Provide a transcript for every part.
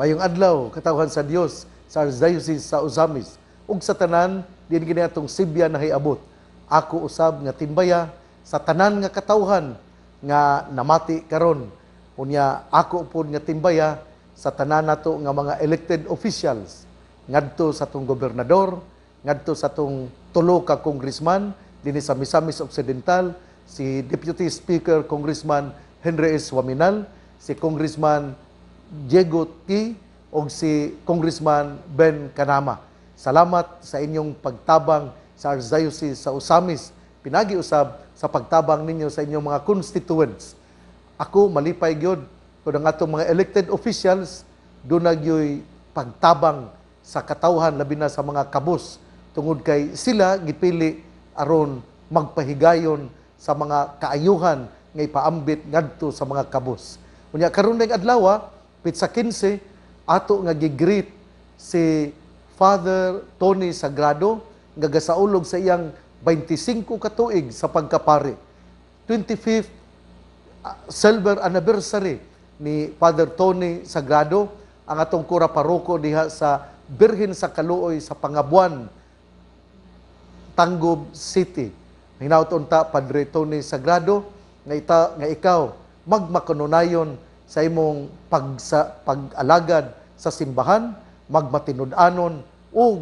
Mayong adlaw, katawhan sa Dios sa Archdiocese sa Uzamis ug sa tanan din giniatong Sibya na hiabot. Ako usab nga timbaya sa tanan nga katawhan nga namati karon. Unya ako upon nga timbaya sa tanan nato nga mga elected officials ngadto sa tong gobernador, ngadto sa tong tulo ka congressman dinhi sa Misamis Occidental si Deputy Speaker Congressman Henry S. Waminal, si Congressman Diego T. o si Congressman Ben Kanama. Salamat sa inyong pagtabang sa Archdiocese sa Usamis. Pinagi-usab sa pagtabang ninyo sa inyong mga constituents. Ako, malipay gyud kung ang atong mga elected officials doon nagyoy pagtabang sa katawhan labi na sa mga kabos tungod kay sila gipili aron magpahigayon sa mga kaayuhan nga ipaambit ngadto sa mga kabos. Unya karon ning adlaw ah, Pit 15, ato nga gigreet si Father Tony Sagrado nga gasaulog sa iyang 25 katuig sa pagkapare. 25th ah, silver anniversary ni Father Tony Sagrado ang atong kura paroko diha sa Birhen sa Kaluoy sa Pangabuan, Tangob City. Hinauton ta Padre Tony Sagrado nga, ita, nga ikaw magmakonunayon sa imong pagsa, sa, pag-alagad sa simbahan, magmatinud-anon ug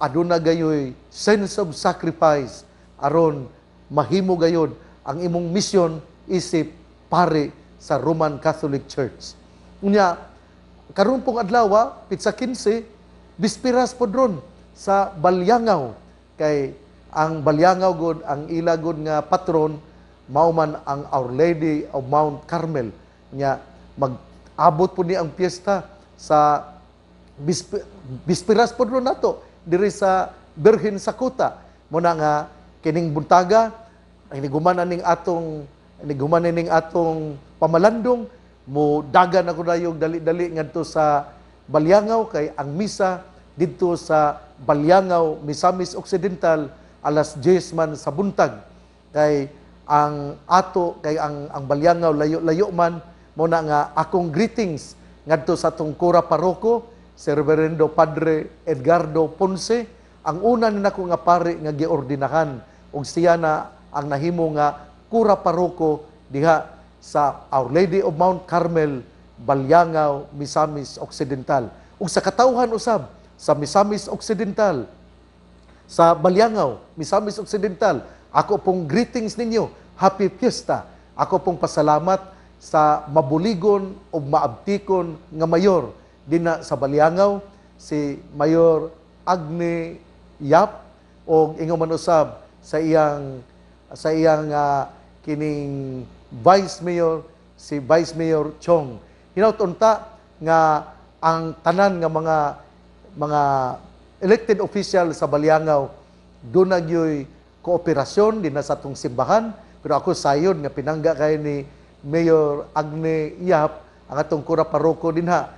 aduna gayoy sense of sacrifice aron mahimo gayod ang imong misyon isip pare sa Roman Catholic Church. Unya karon pong adlawa, ah, pitsa 15 bispiras pod ron sa Balyangaw kay ang Balyangaw gud ang ilagod nga patron mao man ang Our Lady of Mount Carmel nya Mag-abot po ni ang piyesta sa bisp bispiras po ron nato diri sa Birhen Sakuta. Muna nga kining buntaga ang niguman ning atong niguman ning atong pamalandong mo dagan ako dayog dali-dali ngadto sa Balyangaw kay ang misa didto sa Balyangaw Misamis Occidental alas 10 man sa buntag kay ang ato kay ang ang Balyangaw layo-layo man Muna nga akong greetings ngadto sa tungkura paroko si Reverendo Padre Edgardo Ponce ang una ni nako nga pare nga giordinahan og siya na ang nahimo nga kura paroko diha sa Our Lady of Mount Carmel Balyangaw Misamis Occidental ug sa katawhan usab sa Misamis Occidental sa Balyangaw Misamis Occidental ako pong greetings ninyo happy fiesta ako pong pasalamat sa mabuligon o maabtikon nga mayor dina sa Baliangaw si Mayor Agni Yap o ingon man usab sa iyang sa iyang uh, kining Vice Mayor si Vice Mayor Chong hinautunta nga ang tanan nga mga mga elected official sa Baliangaw do nagyoy kooperasyon din sa atong simbahan pero ako sayon nga pinangga kay ni Mayor Agne Yap ang atong kura paroko dinha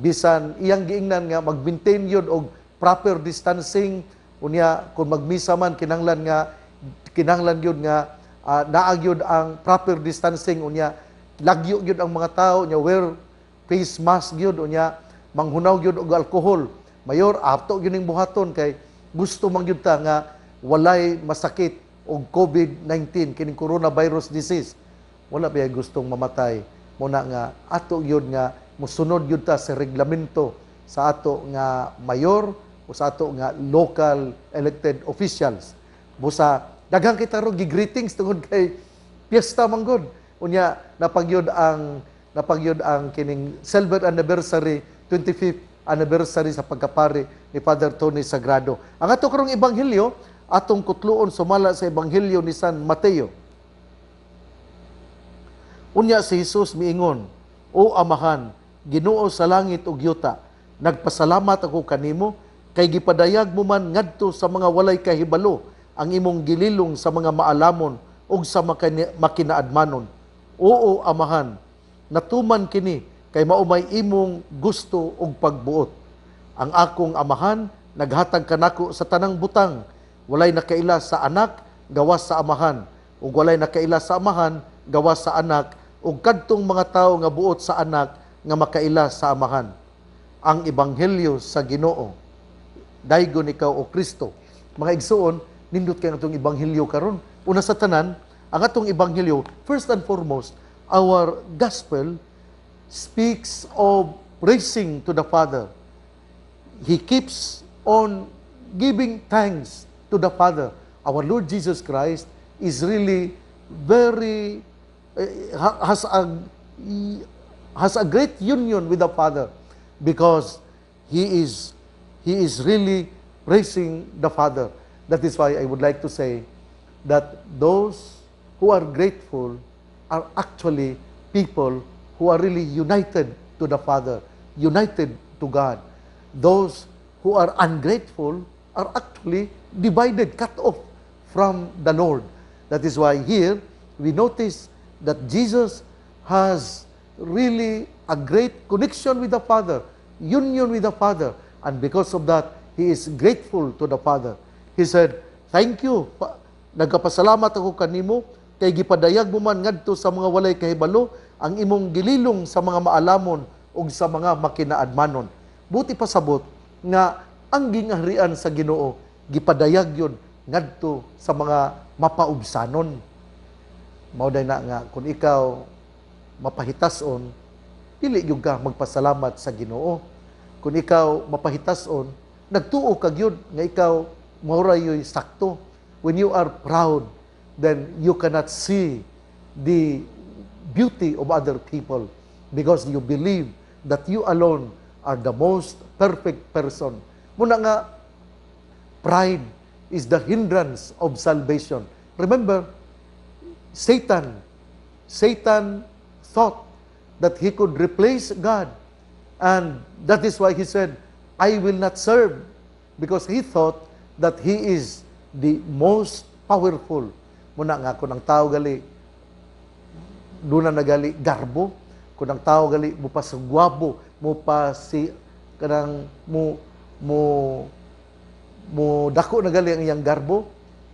bisan iyang giingnan nga mag-maintain yun og proper distancing unya kung magmisa man kinanglan nga kinanglan yun nga uh, naag yun ang proper distancing unya lagyo yun ang mga tao unya wear face mask yun unya manghunaw yun og alcohol mayor ato yun ang buhaton kay gusto man yun ta nga walay masakit og COVID-19 kining coronavirus disease wala biya gustong mamatay muna nga ato gyud nga musunod gyud ta sa reglamento sa ato nga mayor o sa ato nga local elected officials busa daghang kita ro gi greetings tungod kay piyesta man gud unya napagyod ang napagyod ang kining silver anniversary 25th anniversary sa pagkapari ni Father Tony Sagrado. Ang ato karong ebanghelyo atong kutloon sumala sa ebanghelyo ni San Mateo Unya si Jesus miingon, O Amahan, Ginoo sa langit ug yuta, nagpasalamat ako kanimo kay gipadayag mo man ngadto sa mga walay kahibalo ang imong gililong sa mga maalamon ug sa makinaadmanon. Oo, Amahan, natuman kini kay maumay imong gusto ug pagbuot. Ang akong Amahan naghatag kanako sa tanang butang, walay nakaila sa anak gawas sa Amahan ug walay nakaila sa Amahan gawas sa anak o kadtong mga tawo nga buot sa anak nga makaila sa amahan ang ebanghelyo sa Ginoo daigon ikaw o Kristo mga igsoon nindot kay atong ebanghelyo karon una sa tanan ang atong ebanghelyo first and foremost our gospel speaks of raising to the Father he keeps on giving thanks to the Father our Lord Jesus Christ is really very has a, has a great union with the Father because he is, he is really praising the Father. That is why I would like to say that those who are grateful are actually people who are really united to the Father, united to God. Those who are ungrateful are actually divided, cut off from the Lord. That is why here we notice that Jesus has really a great connection with the Father, union with the Father. And because of that, he is grateful to the Father. He said, Thank you. Nagkapasalamat ako kanimo kay gipadayag mo man ngadto sa mga walay kahibalo ang imong gililong sa mga maalamon ug sa mga makinaadmanon. Buti pa sabot nga ang gingharian sa Ginoo gipadayag yon ngadto sa mga mapaubsanon mao na nga kung ikaw mapahitason dili gyud ka magpasalamat sa Ginoo kung ikaw mapahitason nagtuo ka gyud nga ikaw mao yoy sakto when you are proud then you cannot see the beauty of other people because you believe that you alone are the most perfect person muna nga pride is the hindrance of salvation remember Satan, Satan thought that he could replace God. And that is why he said, I will not serve. Because he thought that he is the most powerful. Muna nga, kung ang tao gali, doon na nagali garbo, kung ang tao gali, mo pa sa guwabo, mo si, kanang, mo, mo, mo dako na gali ang iyang garbo,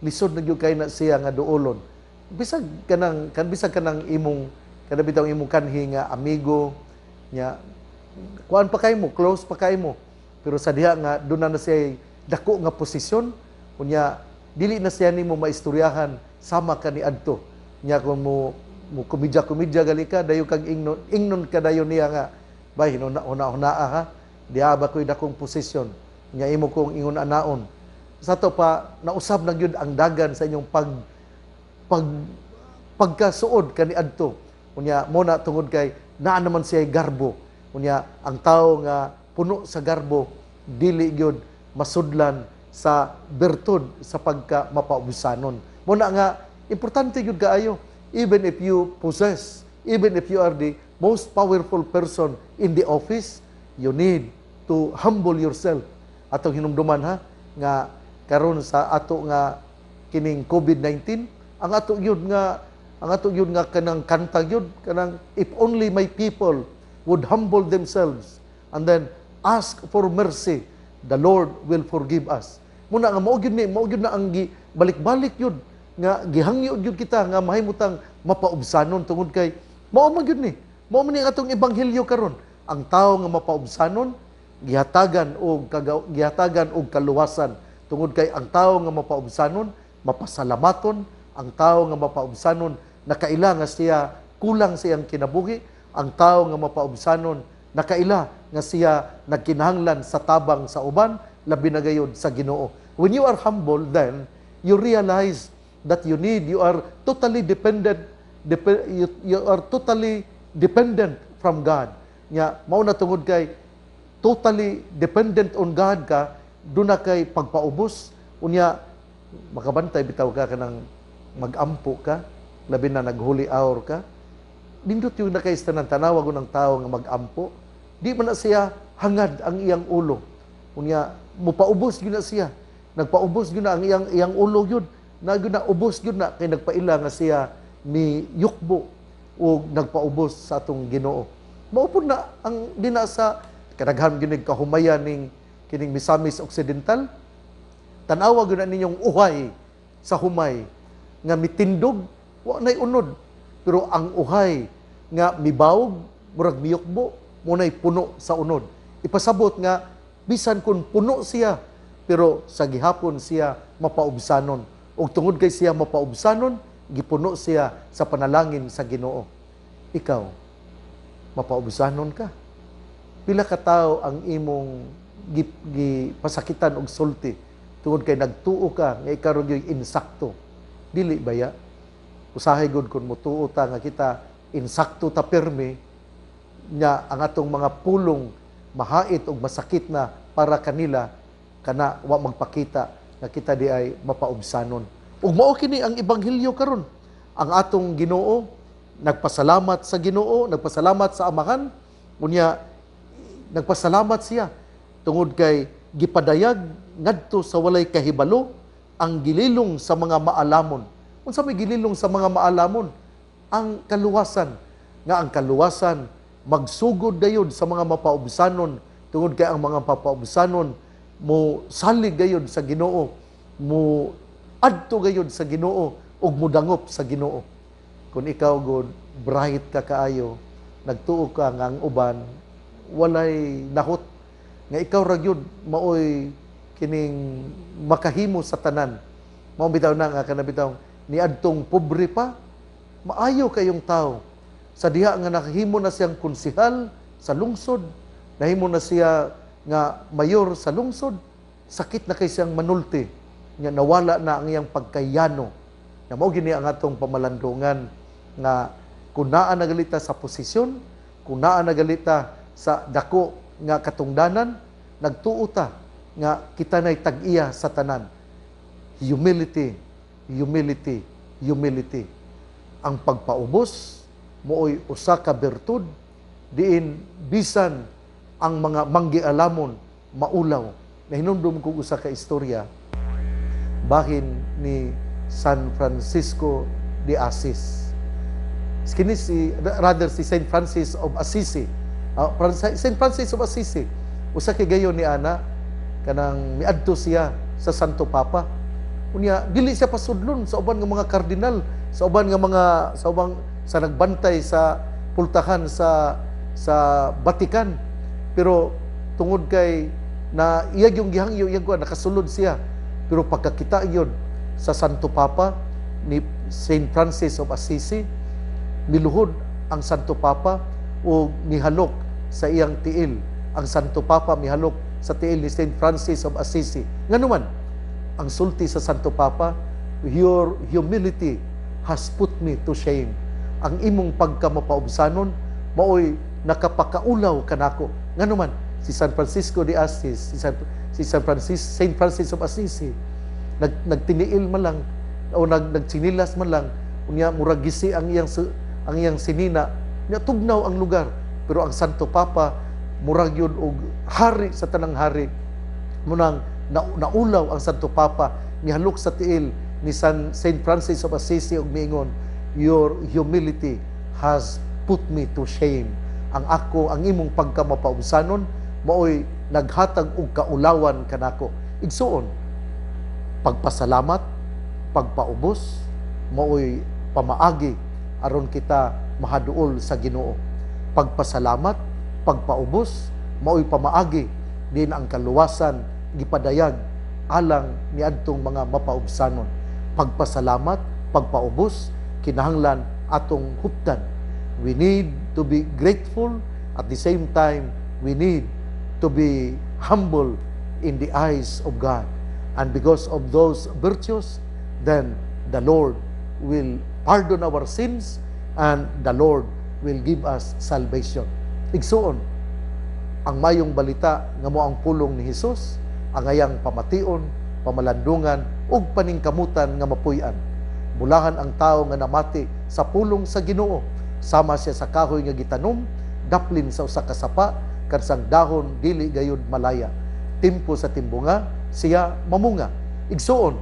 lisod na kay na siya nga duolon bisag kanang kan bisag kanang imong kada bitaw imong kanhi nga amigo nya kuan pa kay mo close pa kay mo pero sa diha nga do na, na siya dako nga posisyon unya dili na siya nimo maistoryahan sama ka ni adto nya kung mo mo komedya komedya gali ka dayo kag ingnon ingnon ka dayo niya nga bay na una una ha diha ba koy dakong posisyon nya imo kong ingon anaon sa to pa nausab na gyud ang dagan sa inyong pag pag pagkasuod kani adto unya mo na tungod kay naa naman siya garbo unya ang tao nga puno sa garbo dili gyud masudlan sa bertod sa pagka mapaubusanon mo na nga importante gyud kaayo even if you possess even if you are the most powerful person in the office you need to humble yourself atong hinumduman ha nga karon sa ato nga kining COVID-19 ang ato yun nga ang ato yun nga kanang kanta yun kanang if only my people would humble themselves and then ask for mercy the Lord will forgive us muna nga mao gyud ni mao gyud na ang gi, balik-balik yun nga gihangyo gyud kita nga mahimutang mapaubsanon tungod kay mao man gyud ni mao man ni atong ebanghelyo karon ang tao nga mapaubsanon gihatagan og gihatagan og kaluwasan tungod kay ang tao nga mapaubsanon mapasalamaton ang tao nga mapaubsanon nakaila nga siya kulang siyang kinabuhi, ang tao nga mapaubsanon nakaila nga siya nagkinahanglan sa tabang sa uban labi na gayod sa Ginoo. When you are humble then you realize that you need you are totally dependent dep you, you are totally dependent from God. Nya mao na tungod kay totally dependent on God ka, do kay pagpaubos. Unya, makabantay bitaw ka kanang magampo ka, labi na naghuli hour ka, nindot yung nakaista ng tanawagon ng tao nga magampo, di man na siya hangad ang iyang ulo. Unya, mupaubos yun na siya. Nagpaubos yun na ang iyang, iyang ulo yun. Naguna, ubos yun na kay nagpaila nga siya ni yukbo o nagpaubos sa atong ginoo. Maupod na ang dinasa kadaghan gyud kahumayan ning kining Misamis Occidental. Tanawa gyud ninyong uhay sa humay nga mitindog, wa nay unod. Pero ang uhay nga mibawog, murag miyokbo, munay puno sa unod. Ipasabot nga, bisan kung puno siya, pero sa gihapon siya mapaubsanon. O tungod kay siya mapaubsanon, gipuno siya sa panalangin sa ginoo. Ikaw, mapaubsanon ka. Pila ka tao ang imong gipasakitan og sulti tungod kay nagtuo ka nga ikaw insakto Dili baya. Usahay gud kun motuo ta nga kita insakto ta pirmi nya ang atong mga pulong mahait og masakit na para kanila kana wa magpakita nga kita di ay mapaubsanon. Ug mao kini ang ebanghelyo karon. Ang atong Ginoo nagpasalamat sa Ginoo, nagpasalamat sa Amahan, unya nagpasalamat siya tungod kay gipadayag ngadto sa walay kahibalo ang gililong sa mga maalamon. Unsa may gililong sa mga maalamon? Ang kaluwasan. Nga ang kaluwasan, magsugod dayon sa mga mapaubsanon tungod kay ang mga mapaubsanon mo salig dayon sa Ginoo, mo adto gayon sa Ginoo ug mudangop sa Ginoo. Kung ikaw god bright ka kaayo, nagtuo ka nga ang uban, walay nahot nga ikaw ra gyud maoy kining makahimo sa tanan. Mao bitaw na nga bitaw ni adtong pobre pa maayo kayong tao. Sa diha nga nakahimo na siyang kunsihal sa lungsod, nahimo na siya nga mayor sa lungsod, sakit na kay siyang manulti nga nawala na ang iyang pagkayano. Na mao gini ang atong pamalandungan nga kunaa naa nagalita sa posisyon, kunaa naa nagalita sa dako nga katungdanan, nagtuo nga kita na'y tag-iya sa tanan. Humility, humility, humility. Ang pagpaubos, mooy usa ka bertud, diin bisan ang mga manggialamon maulaw. Na hinundum ko usa ka istorya bahin ni San Francisco de Assis. Kini si rather si Saint Francis of Assisi. Uh, ah, St. Francis of Assisi. Usa kay gayon ni ana kanang miadto siya sa Santo Papa. Unya dili siya pasudlon sa uban nga mga kardinal, sa uban nga mga sa ubang sa nagbantay sa pultahan sa sa Vatican. Pero tungod kay na iya yung gihangyo iya kuan nakasulod siya. Pero pagkakita yun sa Santo Papa ni Saint Francis of Assisi miluhod ang Santo Papa o mihalok sa iyang tiil ang Santo Papa mihalok sa tiil ni St. Francis of Assisi. Nganuman, ang sulti sa Santo Papa, your humility has put me to shame. Ang imong pagkamapaubsanon, maoy nakapakaulaw kanako. Nganuman, si San Francisco de Assis, si San, si San Francis, St. Francis of Assisi, nag, nagtiniil man lang, o nag, nagsinilas man lang, unya muragisi ang iyang ang iyang sinina, niya tugnaw ang lugar. Pero ang Santo Papa murag yun og hari sa tanang hari munang naulaw ang Santo Papa mihalok sa tiil ni San Saint Francis of Assisi og miingon your humility has put me to shame ang ako ang imong pagkamapausanon maoy naghatag og kaulawan kanako igsuon pagpasalamat pagpaubos maoy pamaagi aron kita mahaduol sa Ginoo pagpasalamat pagpaubos mao'y pamaagi din ang kaluwasan gipadayag alang ni adtong mga mapaubsanon pagpasalamat pagpaubos kinahanglan atong huptan we need to be grateful at the same time we need to be humble in the eyes of God and because of those virtues then the Lord will pardon our sins and the Lord will give us salvation Igsuon, ang mayong balita nga mo ang pulong ni Hesus, ang ayang pamation, pamalandungan ug paningkamutan nga mapuy-an. Mulahan ang tao nga namati sa pulong sa Ginoo, sama siya sa kahoy nga gitanom, daplin sa usa ka sapa kansang dahon dili gayud malaya. Timpo sa timbunga, siya mamunga. Igsuon,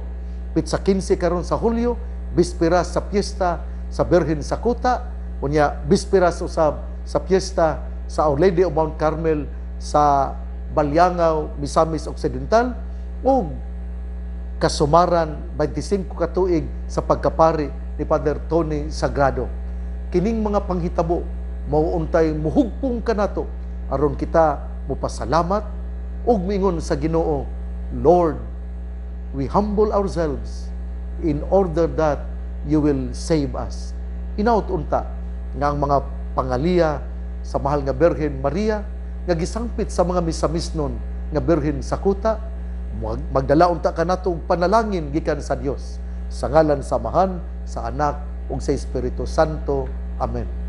pitsa 15 karon sa Hulyo, bispira sa piyesta sa Birhen Sakuta, unya bispira sa usab sa piyesta sa Our Lady of Mount Carmel sa Balyangaw, Misamis Occidental o kasumaran 25 katuig sa pagkapari ni Father Tony Sagrado. Kining mga panghitabo, mauuntay muhugpong kanato aron kita mupasalamat ug mingon sa Ginoo, Lord, we humble ourselves in order that you will save us. Hinaut unta nga mga pangaliya sa mahal nga Birhen Maria nga gisangpit sa mga misamis nun nga Birhen Sakuta magdala unta ka nato panalangin gikan sa Dios sa ngalan sa mahan sa anak ug sa Espiritu Santo Amen